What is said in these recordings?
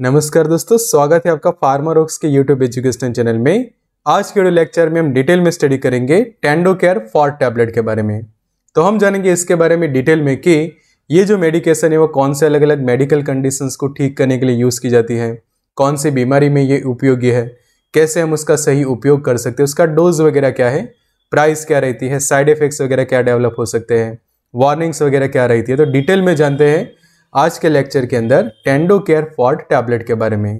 नमस्कार दोस्तों स्वागत है आपका फार्मर ओक्स के यूट्यूब एजुकेशन चैनल में आज के लेक्चर में हम डिटेल में स्टडी करेंगे टेंडो केयर फॉर टैबलेट के बारे में तो हम जानेंगे इसके बारे में डिटेल में कि ये जो मेडिकेशन है वो कौन से अलग अलग मेडिकल कंडीशन को ठीक करने के लिए यूज़ की जाती है कौन सी बीमारी में ये उपयोगी है कैसे हम उसका सही उपयोग कर सकते हैं उसका डोज वगैरह क्या है प्राइस क्या रहती है साइड इफेक्ट्स वगैरह क्या डेवलप हो सकते हैं वार्निंग्स वगैरह क्या रहती है तो डिटेल में जानते हैं आज के लेक्चर के अंदर टेंडो केयर फॉर्ट टैबलेट के बारे में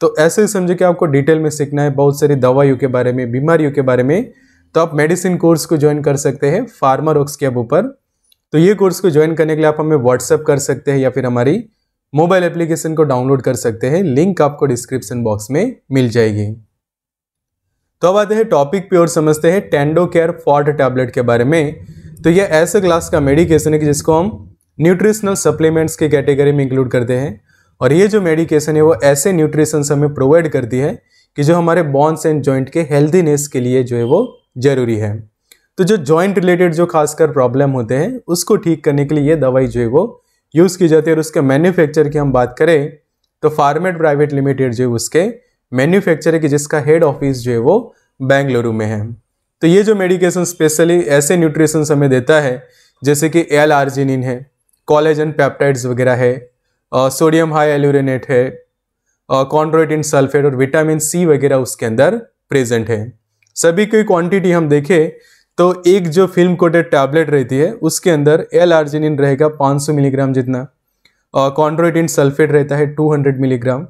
तो ऐसे ही समझो कि आपको डिटेल में सीखना है बहुत सारी दवाइयों के बारे में बीमारियों के बारे में तो आप मेडिसिन कोर्स को ज्वाइन कर सकते हैं फार्मर रोक्स के ऊपर तो ये कोर्स को ज्वाइन करने के लिए आप हमें व्हाट्सअप कर सकते हैं या फिर हमारी मोबाइल एप्लीकेशन को डाउनलोड कर सकते हैं लिंक आपको डिस्क्रिप्शन बॉक्स में मिल जाएगी तो अब आते हैं टॉपिक पे और समझते हैं टेंडो केयर फॉर्ट टैबलेट के बारे में तो यह ऐसे क्लास का मेडिकेशन है कि जिसको हम न्यूट्रिशनल सप्लीमेंट्स की कैटेगरी में इंक्लूड करते हैं और ये जो मेडिकेशन है वो ऐसे न्यूट्रिशंस हमें प्रोवाइड करती है कि जो हमारे बॉन्स एंड जॉइंट के हेल्दीनेस के लिए जो है वो ज़रूरी है तो जो जॉइंट रिलेटेड जो खासकर प्रॉब्लम होते हैं उसको ठीक करने के लिए ये दवाई जो है वो यूज़ की जाती है और उसके मैन्युफैक्चर की हम बात करें तो फार्मेट प्राइवेट लिमिटेड जो है उसके मैन्युफैक्चर की जिसका हेड ऑफिस जो है वो बेंगलुरु में है तो ये जो मेडिकेशन स्पेशली ऐसे न्यूट्रिशंस हमें देता है जैसे कि एल है कॉलेजन पैप्टाइड्स वगैरह है सोडियम हाई एल्यूरिनेट है कॉन्ड्रोइटिन सल्फेट और विटामिन सी वगैरह उसके अंदर प्रेजेंट है सभी की क्वांटिटी हम देखें तो एक जो फिल्म कोटेड टैबलेट रहती है उसके अंदर एल आर्जिनिन रहेगा 500 मिलीग्राम जितना कॉन्ड्रोइटिन सल्फेट रहता है 200 milligram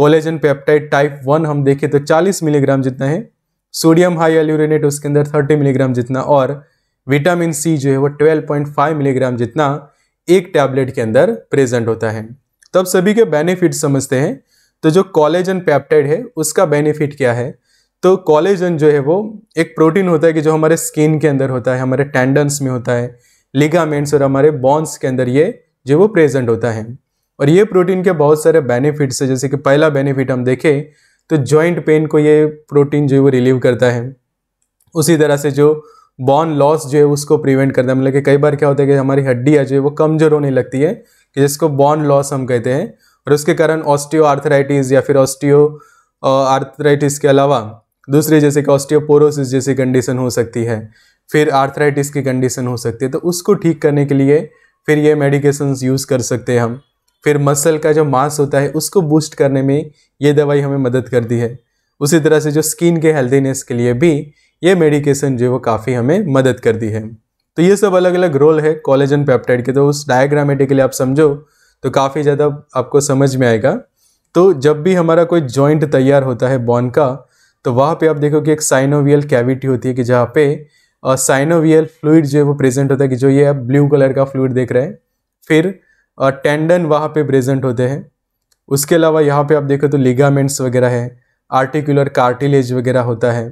collagen peptide type one हम देखें तो 40 मिलीग्राम जितना है सोडियम हाई एल्यूरिनेट उसके अंदर थर्टी मिलीग्राम जितना और विटामिन सी जो है वो ट्वेल्व मिलीग्राम जितना एक टैबलेट के अंदर प्रेजेंट होता है तो अब सभी के बेनिफिट समझते हैं तो जो कॉलेजन पैप्टाइड है उसका बेनिफिट क्या है तो कॉलेजन जो है वो एक प्रोटीन होता है कि जो हमारे स्किन के अंदर होता है हमारे टेंडन्स में होता है लिगामेंट्स और हमारे बॉन्स के अंदर ये जो वो प्रेजेंट होता है और ये प्रोटीन के बहुत सारे बेनिफिट्स है जैसे कि पहला बेनिफिट हम देखें तो जॉइंट पेन को ये प्रोटीन जो है वो रिलीव करता है उसी तरह से जो बॉन लॉस जो है उसको प्रिवेंट करता है मतलब कि कई बार क्या होता है कि हमारी हड्डियाँ जो है वो कमज़ोर होने लगती है कि जिसको बॉन लॉस हम कहते हैं और उसके कारण ऑस्टियो आर्थराइटिस या फिर ऑस्टियो आर्थराइटिस के अलावा दूसरी जैसे कि ऑस्टियोपोरोसिस जैसी कंडीशन हो सकती है फिर आर्थराइटिस की कंडीशन हो सकती है तो उसको ठीक करने के लिए फिर ये मेडिकेशंस यूज़ कर सकते हैं हम फिर मसल का जो मास होता है उसको बूस्ट करने में ये दवाई हमें मदद करती है उसी तरह से जो स्किन के हेल्दीनेस के लिए भी ये मेडिकेशन जो है वो काफ़ी हमें मदद करती है तो ये सब अलग अलग रोल है कॉलेजन पेप्टाइड के तो उस डायग्रामेटिकली आप समझो तो काफ़ी ज़्यादा आपको समझ में आएगा तो जब भी हमारा कोई जॉइंट तैयार होता है बॉन का तो वहाँ पे आप देखो कि एक साइनोवियल कैविटी होती है कि जहाँ पे साइनोवियल फ्लूड जो है वो प्रेजेंट होता है कि जो ये आप ब्लू कलर का फ्लूड देख रहे हैं फिर टेंडन वहाँ पे प्रेजेंट होते हैं उसके अलावा यहाँ पे आप देखो तो लिगामेंट्स वगैरह है आर्टिकुलर कार्टिलेज वगैरह होता है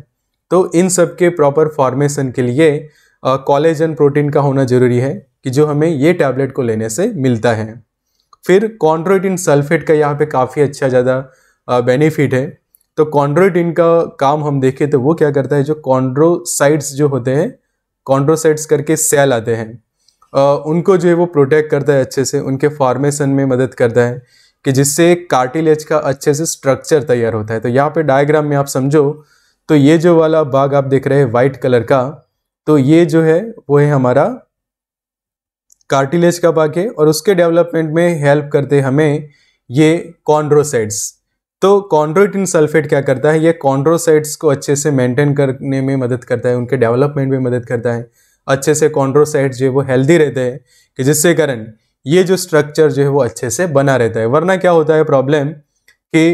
तो इन सब के प्रॉपर फॉर्मेशन के लिए कॉलेजन प्रोटीन का होना जरूरी है कि जो हमें ये टैबलेट को लेने से मिलता है फिर कॉन्ड्रोटिन सल्फेट का यहाँ पे काफ़ी अच्छा ज़्यादा बेनिफिट है तो कॉन्ड्रोइटिन का काम हम देखें तो वो क्या करता है जो कॉन्ड्रोसाइट्स जो होते हैं कॉन्ड्रोसाइट्स करके सेल आते हैं आ, उनको जो है वो प्रोटेक्ट करता है अच्छे से उनके फॉर्मेशन में मदद करता है कि जिससे कार्टिलेज का अच्छे से स्ट्रक्चर तैयार होता है तो यहाँ पे डायग्राम में आप समझो तो ये जो वाला बाग आप देख रहे हैं वाइट कलर का तो ये जो है वो है हमारा कार्टिलेज का बाग है और उसके डेवलपमेंट में हेल्प करते हमें ये कॉन्ड्रोसाइड्स तो कॉन्ड्रोटिन सल्फेट क्या करता है ये कॉन्ड्रोसाइड्स को अच्छे से मेंटेन करने में मदद करता है उनके डेवलपमेंट में मदद करता है अच्छे से कॉन्ड्रोसाइड्स जो है वो हेल्दी रहते हैं कि जिससे कारण ये जो स्ट्रक्चर जो है वो अच्छे से बना रहता है वरना क्या होता है प्रॉब्लम कि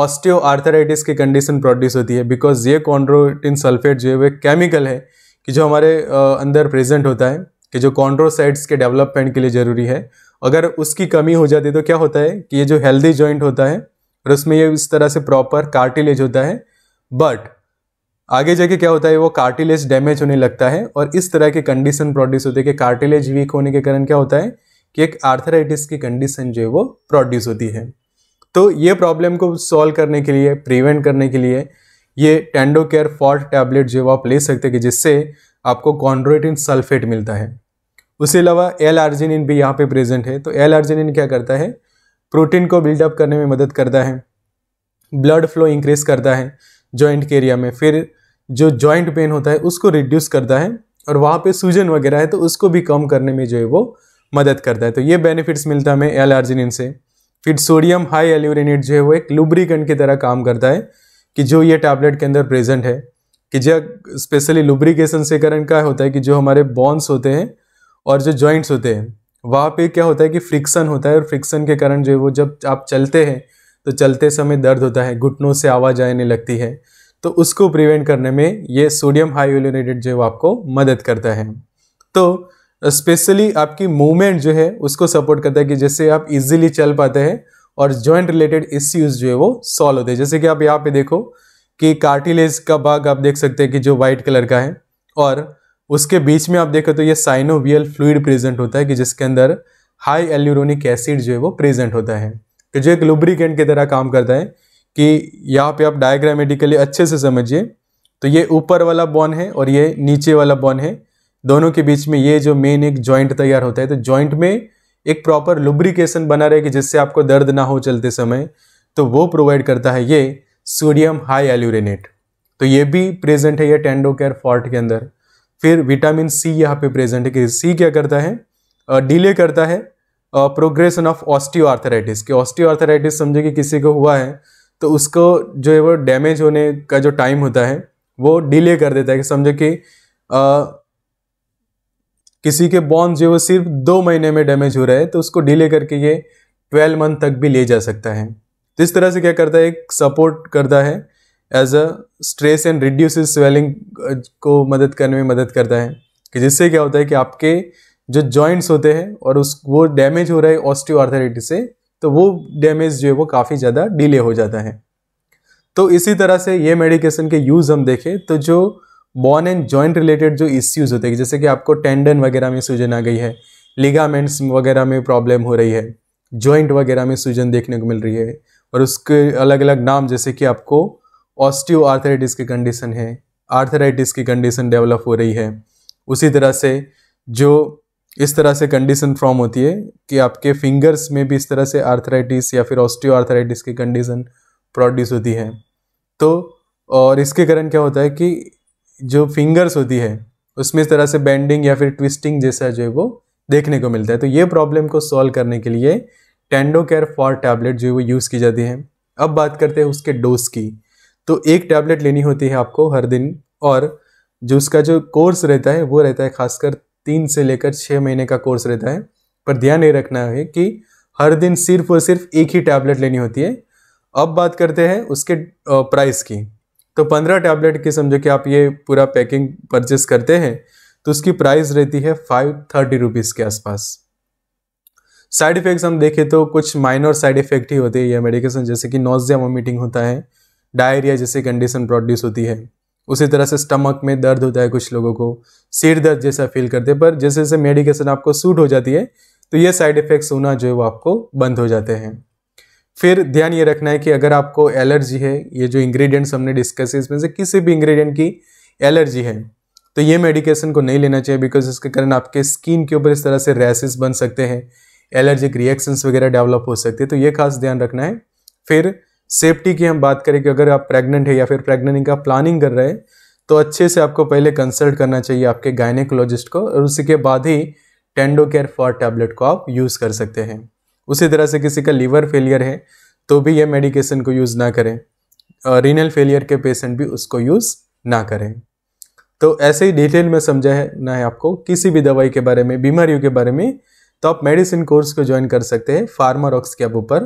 ऑस्टियो आर्थराइटिस की कंडीशन प्रोड्यूस होती है बिकॉज ये कॉन्ड्रोटिन सल्फेट जो है एक केमिकल है कि जो हमारे अंदर प्रेजेंट होता है कि जो कॉन्ड्रोसाइट्स के डेवलपमेंट के लिए ज़रूरी है अगर उसकी कमी हो जाती है तो क्या होता है कि ये जो हेल्दी जॉइंट होता है और उसमें ये इस तरह से प्रॉपर कार्टिलेज होता है बट आगे जाके क्या होता है वो कार्टिलेज डैमेज होने लगता है और इस तरह के कंडीशन प्रोड्यूस होती है कि कार्टिलेज वीक होने के कारण क्या होता है कि एक आर्थराइटिस की कंडीशन जो है वो प्रोड्यूस होती है तो ये प्रॉब्लम को सॉल्व करने के लिए प्रिवेंट करने के लिए ये टेंडो केयर फॉल्ट टैबलेट जो आप ले सकते हैं कि जिससे आपको कॉन्ड्रोटिन सल्फेट मिलता है उसके अलावा एल आर्जिनिन भी यहाँ पे प्रेजेंट है तो एल आर्जिनिन क्या करता है प्रोटीन को बिल्डअप करने में मदद करता है ब्लड फ्लो इंक्रीज करता है जॉइंट के एरिया में फिर जो जॉइंट पेन होता है उसको रिड्यूस करता है और वहाँ पे सूजन वगैरह है तो उसको भी कम करने में जो है वो मदद करता है तो ये बेनिफिट्स मिलता है हमें एल आर्जिनिन से फिर सोडियम हाई एल्यूरिनेट जो है वो एक लुब्रिकेंट की तरह काम करता है कि जो ये टैबलेट के अंदर प्रेजेंट है कि जब स्पेशली लुब्रिकेशन से कारण क्या होता है कि जो हमारे बॉन्स होते हैं और जो जॉइंट्स होते हैं वहाँ पे क्या होता है कि फ्रिक्शन होता है और फ्रिक्शन के कारण जो है वो जब आप चलते हैं तो चलते समय दर्द होता है घुटनों से आवाज आने लगती है तो उसको प्रिवेंट करने में ये सोडियम हाई एल्यूरिनेट जो है वो आपको मदद करता है तो स्पेशली आपकी मूवमेंट जो है उसको सपोर्ट करता है कि जैसे आप इजीली चल पाते हैं और जॉइंट रिलेटेड इश्यूज जो है वो सॉल्व होते हैं जैसे कि आप यहाँ पे देखो कि कार्टिलेज का भाग आप देख सकते हैं कि जो वाइट कलर का है और उसके बीच में आप देखो तो ये साइनोवियल फ्लूड प्रेजेंट होता है कि जिसके अंदर हाई एल्यूरोनिक एसिड जो है वो प्रेजेंट होता है तो जो एक लुब्रिकेंट की तरह काम करता है कि यहाँ पे आप डायग्रामेटिकली अच्छे से समझिए तो ये ऊपर वाला बॉन है और ये नीचे वाला बॉन है दोनों के बीच में ये जो मेन एक जॉइंट तैयार होता है तो जॉइंट में एक प्रॉपर लुब्रिकेशन बना रहे कि जिससे आपको दर्द ना हो चलते समय तो वो प्रोवाइड करता है ये सोडियम हाई एल्यूरेनेट तो ये भी प्रेजेंट है ये टेंडो केयर फॉल्ट के अंदर फिर विटामिन सी यहाँ पे प्रेजेंट है कि सी क्या करता है डिले करता है प्रोग्रेशन ऑफ ऑस्टियो आर्थराइटिस कि ऑस्टियो आर्थराइटिस समझे कि किसी को हुआ है तो उसको जो है वो डैमेज होने का जो टाइम होता है वो डिले कर देता है कि समझो कि किसी के बॉन्ड जो सिर्फ दो महीने में डैमेज हो रहा है तो उसको डिले करके ये ट्वेल्व मंथ तक भी ले जा सकता है तो इस तरह से क्या करता है एक सपोर्ट करता है as a stress and reduce swelling को मदद करने में मदद करता है कि जिससे क्या होता है कि आपके जो जॉइंट्स होते हैं और उस वो डैमेज हो रहा है ऑस्टियोआर्थराइटिस से तो वो डैमेज जो है वो काफ़ी ज़्यादा डिले हो जाता है तो इसी तरह से ये मेडिकेशन के यूज़ हम देखें तो जो बॉन एंड जॉइंट रिलेटेड जो इश्यूज़ होते हैं जैसे कि आपको टेंडन वगैरह में सूजन आ गई है लिगामेंट्स वगैरह में प्रॉब्लम हो रही है जॉइंट वगैरह में सूजन देखने को मिल रही है और उसके अलग अलग नाम जैसे कि आपको ऑस्टियो आर्थराइटिस की कंडीशन है आर्थराइटिस की कंडीशन डेवलप हो रही है उसी तरह से जो इस तरह से कंडीशन फॉर्म होती है कि आपके फिंगर्स में भी इस तरह से आर्थराइटिस या फिर ऑस्टियो आर्थराइटिस की कंडीशन प्रोड्यूस होती है तो और इसके कारण क्या होता है कि जो फिंगर्स होती है उसमें इस तरह से बेंडिंग या फिर ट्विस्टिंग जैसा जो है वो देखने को मिलता है तो ये प्रॉब्लम को सॉल्व करने के लिए टेंडो केयर फॉर टैबलेट जो है वो यूज़ की जाती है अब बात करते हैं उसके डोज की तो एक टैबलेट लेनी होती है आपको हर दिन और जो उसका जो कोर्स रहता है वो रहता है खासकर तीन से लेकर छः महीने का कोर्स रहता है पर ध्यान ये रखना है कि हर दिन सिर्फ और सिर्फ एक ही टैबलेट लेनी होती है अब बात करते हैं उसके प्राइस की तो पंद्रह टैबलेट की समझो कि आप ये पूरा पैकिंग परचेस करते हैं तो उसकी प्राइस रहती है फाइव थर्टी रुपीज़ के आसपास साइड इफ़ेक्ट्स हम देखें तो कुछ माइनर साइड इफ़ेक्ट ही होते हैं यह मेडिकेशन जैसे कि नोजिया वोमिटिंग होता है डायरिया जैसी कंडीशन प्रोड्यूस होती है उसी तरह से स्टमक में दर्द होता है कुछ लोगों को सिर दर्द जैसा फील करते हैं पर जैसे जैसे मेडिकेशन आपको सूट हो जाती है तो ये साइड इफ़ेक्ट्स होना जो है वो आपको बंद हो जाते हैं फिर ध्यान ये रखना है कि अगर आपको एलर्जी है ये जो इंग्रेडिएंट्स हमने डिस्कस इसमें से किसी भी इंग्रेडिएंट की एलर्जी है तो ये मेडिकेशन को नहीं लेना चाहिए बिकॉज इसके कारण आपके स्किन के ऊपर इस तरह से रैसेस बन सकते हैं एलर्जिक रिएक्शंस वगैरह डेवलप हो सकते हैं तो ये खास ध्यान रखना है फिर सेफ्टी की हम बात करें कि अगर आप प्रेगनेंट है या फिर प्रेग्नेंट का प्लानिंग कर रहे हैं तो अच्छे से आपको पहले कंसल्ट करना चाहिए आपके गायनेकोलॉजिस्ट को और उसी के बाद ही टेंडो केयर फॉर टैबलेट को आप यूज़ कर सकते हैं उसी तरह से किसी का लीवर फेलियर है तो भी ये मेडिकेशन को यूज़ ना करें रीनल फेलियर के पेशेंट भी उसको यूज़ ना करें तो ऐसे ही डिटेल में समझा है आपको किसी भी दवाई के बारे में बीमारियों के बारे में तो आप मेडिसिन कोर्स को ज्वाइन कर सकते हैं फार्मारॉक्स के ऊपर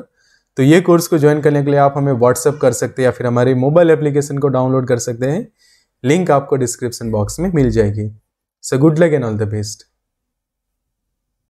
तो ये कोर्स को ज्वाइन करने के लिए आप हमें व्हाट्सअप कर सकते हैं या फिर हमारे मोबाइल एप्लीकेशन को डाउनलोड कर सकते हैं लिंक आपको डिस्क्रिप्शन बॉक्स में मिल जाएगी so good luck and all the best